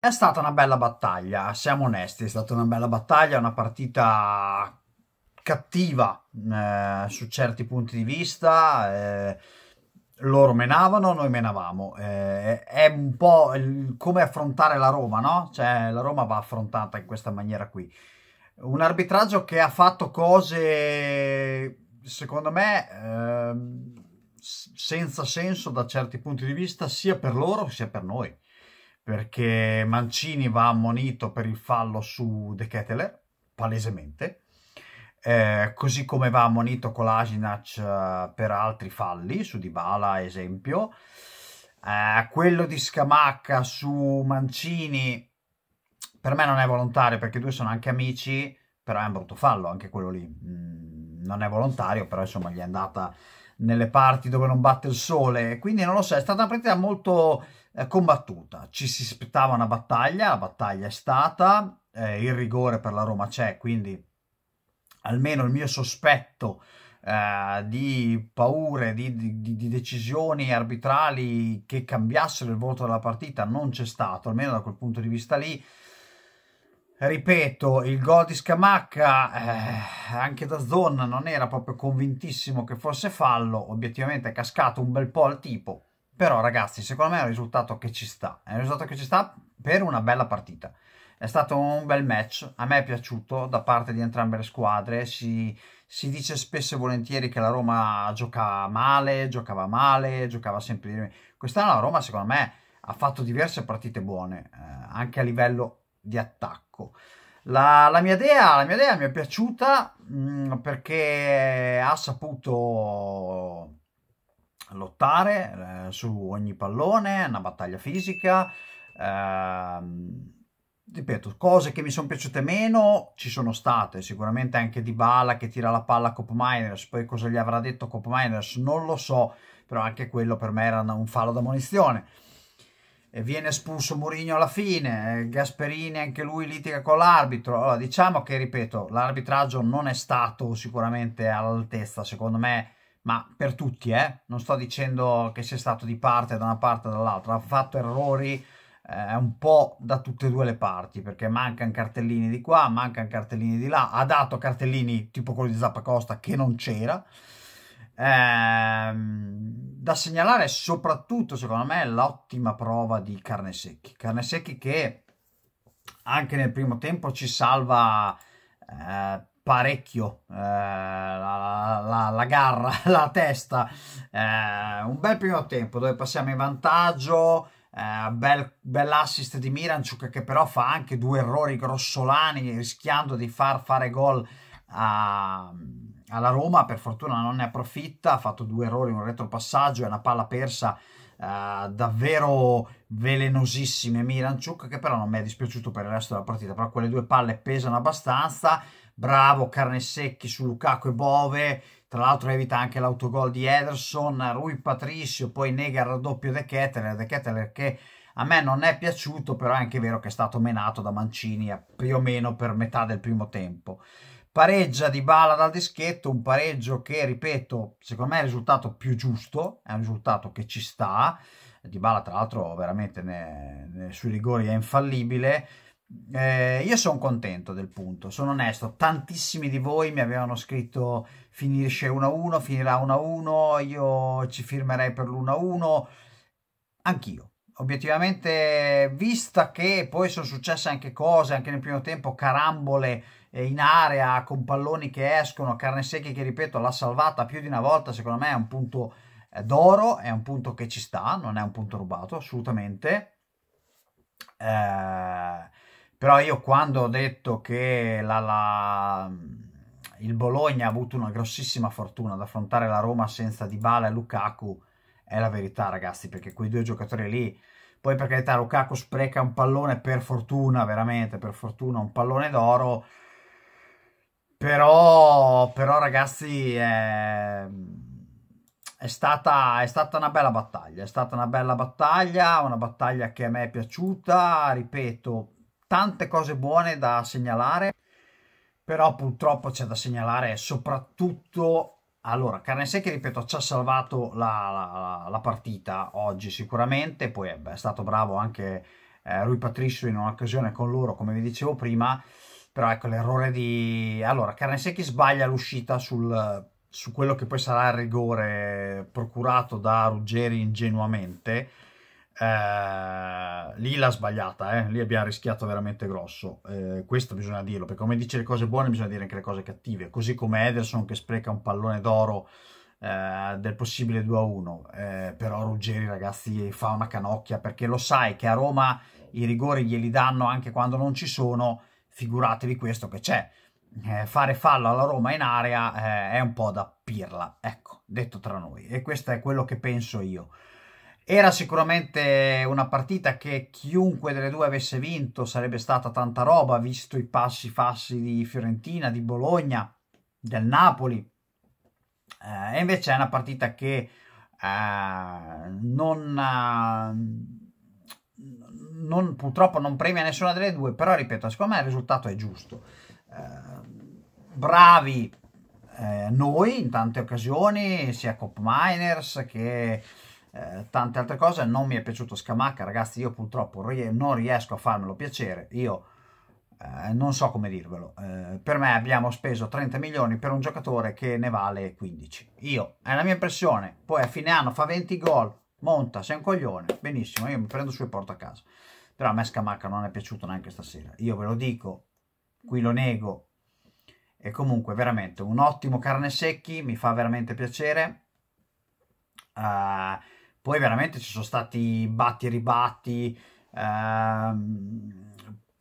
È stata una bella battaglia, siamo onesti, è stata una bella battaglia, una partita cattiva eh, su certi punti di vista, eh, loro menavano, noi menavamo, eh, è un po' il, come affrontare la Roma, no? Cioè la Roma va affrontata in questa maniera qui. Un arbitraggio che ha fatto cose, secondo me, ehm, senza senso da certi punti di vista, sia per loro sia per noi perché Mancini va ammonito per il fallo su De Ketteler, palesemente, eh, così come va ammonito Kolasinac eh, per altri falli, su Dybala ad esempio, eh, quello di Scamacca su Mancini per me non è volontario perché i due sono anche amici, però è un brutto fallo anche quello lì, mm, non è volontario, però insomma gli è andata nelle parti dove non batte il sole, quindi non lo so, è stata una partita molto combattuta. Ci si aspettava una battaglia, la battaglia è stata, eh, il rigore per la Roma c'è, quindi almeno il mio sospetto eh, di paure, di, di, di, decisioni arbitrali che cambiassero il volto della partita non c'è stato, almeno da quel punto di vista lì. Ripeto, il gol di Scamacca, eh, anche da zona, non era proprio convintissimo che fosse fallo, obiettivamente è cascato un bel po' al tipo, però ragazzi, secondo me è un risultato che ci sta. È un risultato che ci sta per una bella partita. È stato un bel match, a me è piaciuto da parte di entrambe le squadre. Si, si dice spesso e volentieri che la Roma gioca male, giocava male, giocava sempre di meno. Quest'anno la Roma, secondo me, ha fatto diverse partite buone, eh, anche a livello di attacco. La, la, mia idea, la mia idea mi è piaciuta mh, mm, perché ha saputo lottare eh, su ogni pallone, una battaglia fisica. Ehm, ripeto, cose che mi sono piaciute meno ci sono state, sicuramente anche di Bala che tira la palla a Cop Miners, poi cosa gli avrà detto Cop Miners non lo so, però anche quello per me era un fallo da munizione. E viene espulso Mourinho alla fine, Gasperini anche lui litiga con l'arbitro. Allora, diciamo che, ripeto, l'arbitraggio non è stato sicuramente all'altezza, secondo me ma per tutti, eh? non sto dicendo che sia stato di parte da una parte o dall'altra, ha fatto errori eh, un po' da tutte e due le parti, perché mancano cartellini di qua, mancano cartellini di là, ha dato cartellini tipo quello di Zappacosta che non c'era. Eh, da segnalare soprattutto, secondo me, l'ottima prova di Carnesecchi. Carnesecchi che anche nel primo tempo ci salva eh, parecchio eh, la, la, la, garra, la testa. Eh, un bel primo tempo dove passiamo in vantaggio. Eh, bel, bell'assist di Miranciuk che però fa anche due errori grossolani rischiando di far fare gol a, alla Roma per fortuna non ne approfitta ha fatto due errori, un retropassaggio e una palla persa eh, davvero velenosissime Miranciuk che però non mi è dispiaciuto per il resto della partita però quelle due palle pesano abbastanza bravo carne secchi su Lukaku e Bove tra l'altro evita anche l'autogol di Ederson Rui Patricio poi nega il raddoppio De Ketteler De Ketteler che a me non è piaciuto però è anche vero che è stato menato da Mancini eh, più o meno per metà del primo tempo pareggia di bala dal dischetto, un pareggio che, ripeto, secondo me è il risultato più giusto, è un risultato che ci sta, di bala tra l'altro veramente ne, ne, sui rigori è infallibile, eh, io sono contento del punto, sono onesto. Tantissimi di voi mi avevano scritto finisce 1-1, finirà 1-1, io ci firmerei per l'1-1. Anch'io. Obiettivamente, vista che poi sono successe anche cose, anche nel primo tempo, carambole eh, in area con palloni che escono, carne secchi che ripeto l'ha salvata più di una volta, secondo me è un punto eh, d'oro, è un punto che ci sta, non è un punto rubato assolutamente. Eh, però io quando ho detto che la, la, il Bologna ha avuto una grossissima fortuna ad affrontare la Roma senza Dybala e Lukaku, è la verità ragazzi, perché quei due giocatori lì, poi per carità Lukaku spreca un pallone per fortuna, veramente per fortuna, un pallone d'oro, però, però ragazzi è, è, stata, è, stata, una bella battaglia, è stata una bella battaglia, una battaglia che a me è piaciuta, ripeto, tante cose buone da segnalare, però purtroppo c'è da segnalare soprattutto... Allora, carne secchi, ripeto, ci ha salvato la, la, la, partita oggi sicuramente, poi eh, beh, è stato bravo anche eh, Rui Patricio in un'occasione con loro, come vi dicevo prima, però ecco l'errore di... Allora, carne secchi sbaglia l'uscita sul, su quello che poi sarà il rigore procurato da Ruggeri ingenuamente, eh, lì l'ha sbagliata, eh? lì abbiamo rischiato veramente grosso. Eh, questo bisogna dirlo, perché come dice le cose buone bisogna dire anche le cose cattive. Così come Ederson che spreca un pallone d'oro eh, del possibile 2-1. Eh, però Ruggeri, ragazzi, fa una canocchia, perché lo sai che a Roma i rigori glieli danno anche quando non ci sono, figuratevi questo che c'è. Eh, fare fallo alla Roma in area è un po' da pirla, ecco, detto tra noi. E questo è quello che penso io. Era sicuramente una partita che chiunque delle due avesse vinto sarebbe stata tanta roba, visto i passi fassi di Fiorentina, di Bologna, del Napoli. Eh, e invece è una partita che eh, non, eh, non, purtroppo non premia nessuna delle due, però ripeto, secondo me il risultato è giusto. Eh, bravi eh, noi in tante occasioni, sia Cop Miners che eh, tante altre cose. Non mi è piaciuto Scamacca, ragazzi, io purtroppo rie non riesco a farmelo piacere, io eh, non so come dirvelo. Eh, per me abbiamo speso 30 milioni per un giocatore che ne vale 15. Io, è la mia impressione, poi a fine anno fa 20 gol, monta, sei un coglione, benissimo, io mi prendo su e porto a casa. Però a me Scamacca non è piaciuto neanche stasera, io ve lo dico, qui lo nego, e comunque veramente un ottimo carne secchi mi fa veramente piacere uh, poi veramente ci sono stati batti e ribatti, ehm,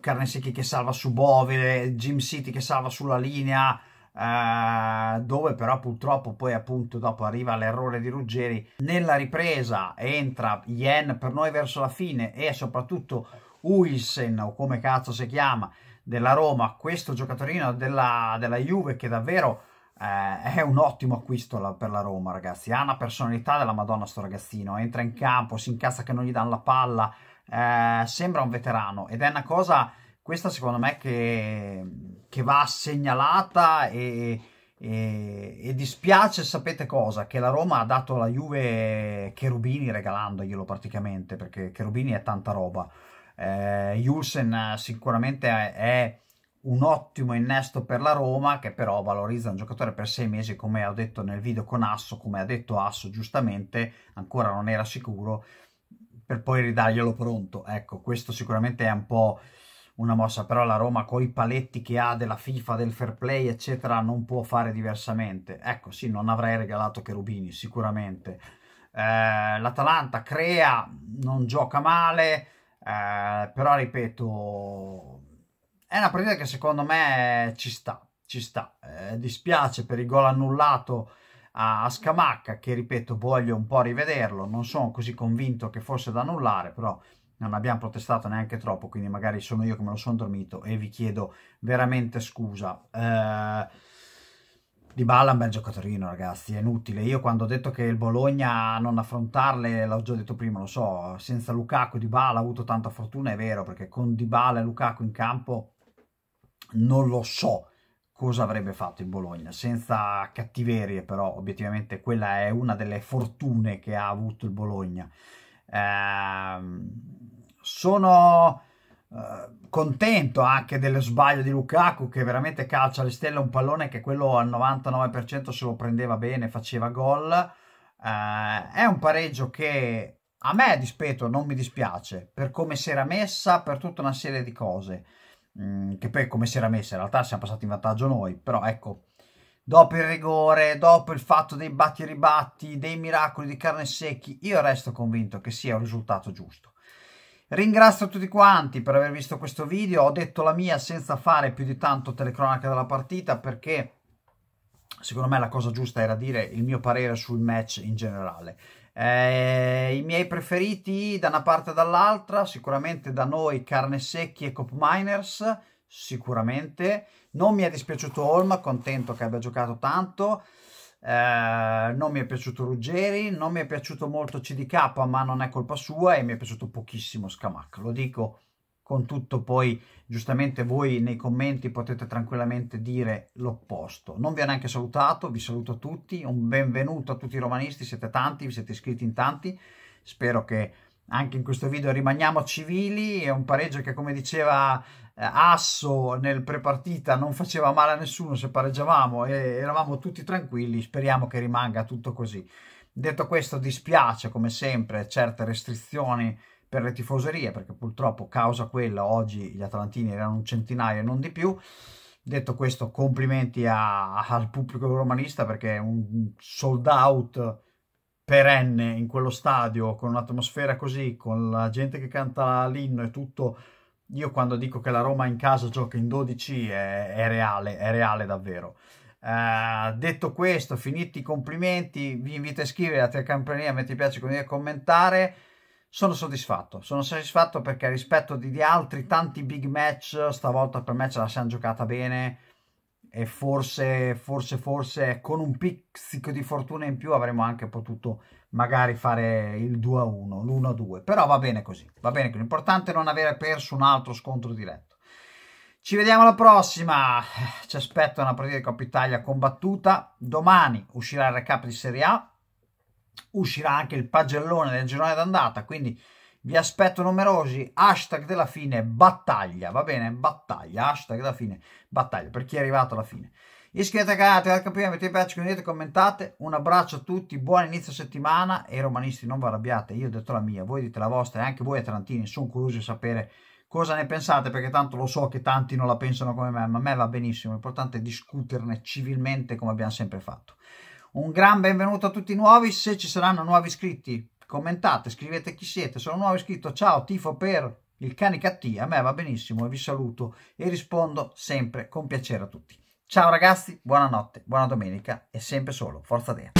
Carnesecchi che salva su Bovile, Jim City che salva sulla linea, eh, dove però purtroppo poi appunto dopo arriva l'errore di Ruggeri. Nella ripresa entra Yen per noi verso la fine e soprattutto Uilsen, o come cazzo si chiama, della Roma, questo giocatorino della, della Juve che davvero eh, è un ottimo acquisto la, per la Roma, ragazzi. Ha una personalità della Madonna sto ragazzino, entra in campo, si incazza che non gli danno la palla, eh, sembra un veterano ed è una cosa, questa secondo me, che, che va segnalata e, e, e, dispiace, sapete cosa? Che la Roma ha dato la Juve Cherubini regalandoglielo praticamente, perché Cherubini è tanta roba. Eh, Julsen eh, sicuramente è, è un ottimo innesto per la Roma che però valorizza un giocatore per sei mesi come ho detto nel video con Asso come ha detto Asso giustamente ancora non era sicuro per poi ridarglielo pronto ecco questo sicuramente è un po' una mossa però la Roma con i paletti che ha della FIFA del fair play eccetera non può fare diversamente ecco sì non avrei regalato Cherubini sicuramente eh, l'Atalanta crea non gioca male eh, però ripeto è una partita che secondo me ci sta, ci sta. Eh, dispiace per il gol annullato a Scamacca, che ripeto voglio un po' rivederlo, non sono così convinto che fosse da annullare, però non abbiamo protestato neanche troppo, quindi magari sono io che me lo sono dormito e vi chiedo veramente scusa. Eh, Balla è un bel giocatorino, ragazzi, è inutile. Io quando ho detto che il Bologna non affrontarle, l'ho già detto prima, lo so, senza Lukaku Di Balla ha avuto tanta fortuna, è vero, perché con Di Balla e Lukaku in campo non lo so cosa avrebbe fatto il Bologna, senza cattiverie però, obiettivamente quella è una delle fortune che ha avuto il Bologna. Eh, sono eh, contento anche dello sbaglio di Lukaku che veramente calcia alle stelle un pallone che quello al 99% se lo prendeva bene, faceva gol. Eh, è un pareggio che a me, a dispetto, non mi dispiace per come si era messa, per tutta una serie di cose. Mm, che poi come si era messa, in realtà siamo passati in vantaggio noi, però ecco, dopo il rigore, dopo il fatto dei batti e ribatti, dei miracoli di carne secchi, io resto convinto che sia un risultato giusto. Ringrazio tutti quanti per aver visto questo video, ho detto la mia senza fare più di tanto telecronaca della partita perché secondo me la cosa giusta era dire il mio parere sul match in generale. Eh, I miei preferiti da una parte e dall'altra, sicuramente da noi Carne Secchi e Cop Miners, sicuramente. Non mi è dispiaciuto Holm, contento che abbia giocato tanto. Eh, non mi è piaciuto Ruggeri, non mi è piaciuto molto CDK, ma non è colpa sua e mi è piaciuto pochissimo Scamac, lo dico con tutto poi giustamente voi nei commenti potete tranquillamente dire l'opposto. Non vi ho neanche salutato, vi saluto tutti, un benvenuto a tutti i romanisti, siete tanti, vi siete iscritti in tanti, spero che anche in questo video rimaniamo civili, è un pareggio che come diceva eh, Asso nel prepartita non faceva male a nessuno se pareggiavamo e eravamo tutti tranquilli, speriamo che rimanga tutto così. Detto questo dispiace come sempre certe restrizioni per le tifoserie, perché purtroppo causa quella oggi gli atlantini erano un centinaio e non di più. Detto questo, complimenti a, al pubblico romanista perché è un sold out perenne in quello stadio, con un'atmosfera così, con la gente che canta l'inno e tutto. Io quando dico che la Roma in casa gioca in 12 è, è reale, è reale davvero. Uh, detto questo, finiti i complimenti, vi invito a iscrivervi a te campanella, metti piace, condividere e commentare sono soddisfatto, sono soddisfatto perché rispetto di, di altri tanti big match, stavolta per me ce la siamo giocata bene e forse, forse, forse con un pizzico di fortuna in più avremmo anche potuto magari fare il 2 a 1, l'1 a 2, però va bene così, va bene così. L'importante è non avere perso un altro scontro diretto. Ci vediamo alla prossima, ci aspetta una partita di Coppa Italia combattuta, domani uscirà il recap di Serie A, uscirà anche il pagellone del girone d'andata, quindi vi aspetto numerosi hashtag della fine battaglia, va bene? Battaglia, hashtag della fine battaglia, per chi è arrivato alla fine. Iscrivetevi al canale, al campione, mettete piace, condividete, commentate. Un abbraccio a tutti, buon inizio settimana e romanisti non vi arrabbiate, io ho detto la mia, voi dite la vostra e anche voi a atlantini, sono curioso di sapere cosa ne pensate perché tanto lo so che tanti non la pensano come me, ma a me va benissimo, l'importante è discuterne civilmente come abbiamo sempre fatto. Un gran benvenuto a tutti i nuovi, se ci saranno nuovi iscritti commentate, scrivete chi siete, sono nuovo iscritto, ciao, tifo per il cane Canicattì, a me va benissimo e vi saluto e rispondo sempre con piacere a tutti. Ciao ragazzi, buonanotte, buona domenica e sempre solo, forza Dea.